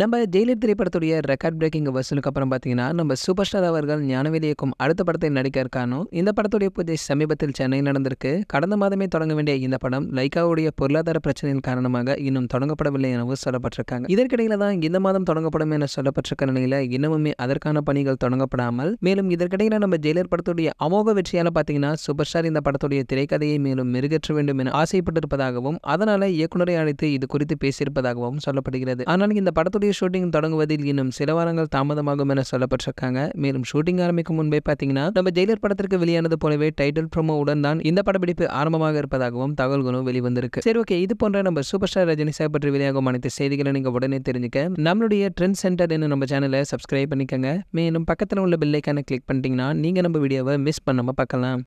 நம்ம ஜெயிலர் திரைப்படத்துடைய record breaking வசூலுக்கு அப்புறம் பார்த்தீங்கன்னா நம்ம சூப்பர் ஸ்டார் அவர்கள் ஞானவேல் அடுத்த படத்தை நடிக்க இருக்கானோ இந்த படத்துடைய பூஜை சமீபத்தில் சென்னையில் நடந்திருக்கு கடந்த மாதமே தொடங்க வேண்டிய இந்த படம் லைகாவுடைய பொருளாதார பிரச்சனையின் காரணமாக இன்னும் தொடங்கப்படவில்லை எனவும் சொல்லப்பட்டிருக்காங்க இதற்கிடையில தான் இந்த மாதம் தொடங்கப்படும் என சொல்லப்பட்டிருக்க நிலையில இன்னமுமே அதற்கான பணிகள் தொடங்கப்படாமல் மேலும் இதற்கிடையில நம்ம ஜெயிலர் படத்துடைய அமோக வெற்றியால பார்த்தீங்கன்னா சூப்பர் ஸ்டார் இந்த படத்துடைய திரைக்கதையை மேலும் மெருகேற்ற வேண்டும் என ஆசைப்பட்டிருப்பதாகவும் அதனால இயக்குநரை அழைத்து இது குறித்து பேசியிருப்பதாகவும் சொல்லப்படுகிறது ஆனால் இந்த படத்துடைய படத்துடைய ஷூட்டிங் தொடங்குவதில் இன்னும் சில வாரங்கள் தாமதமாகும் என சொல்லப்பட்டிருக்காங்க மேலும் ஷூட்டிங் ஆரம்பிக்கும் முன்பே பார்த்தீங்கன்னா நம்ம ஜெயிலர் படத்திற்கு வெளியானது போலவே டைட்டில் ப்ரோமோ உடன் தான் இந்த படப்பிடிப்பு ஆரம்பமாக இருப்பதாகவும் தகவல்களும் வெளிவந்திருக்கு சரி ஓகே இது போன்ற நம்ம சூப்பர் ஸ்டார் ரஜினி சார் பற்றி வெளியாகும் அனைத்து செய்திகளை நீங்கள் உடனே தெரிஞ்சுக்க நம்மளுடைய ட்ரெண்ட் சென்டர் என்ன நம்ம சேனலை சப்ஸ்கிரைப் பண்ணிக்கோங்க மேலும் பக்கத்தில் உள்ள பில்லைக்கான கிளிக் பண்ணிட்டீங்கன்னா நீங்கள் நம்ம வீடியோவை மிஸ் பண்ணாம பார்க்கலாம்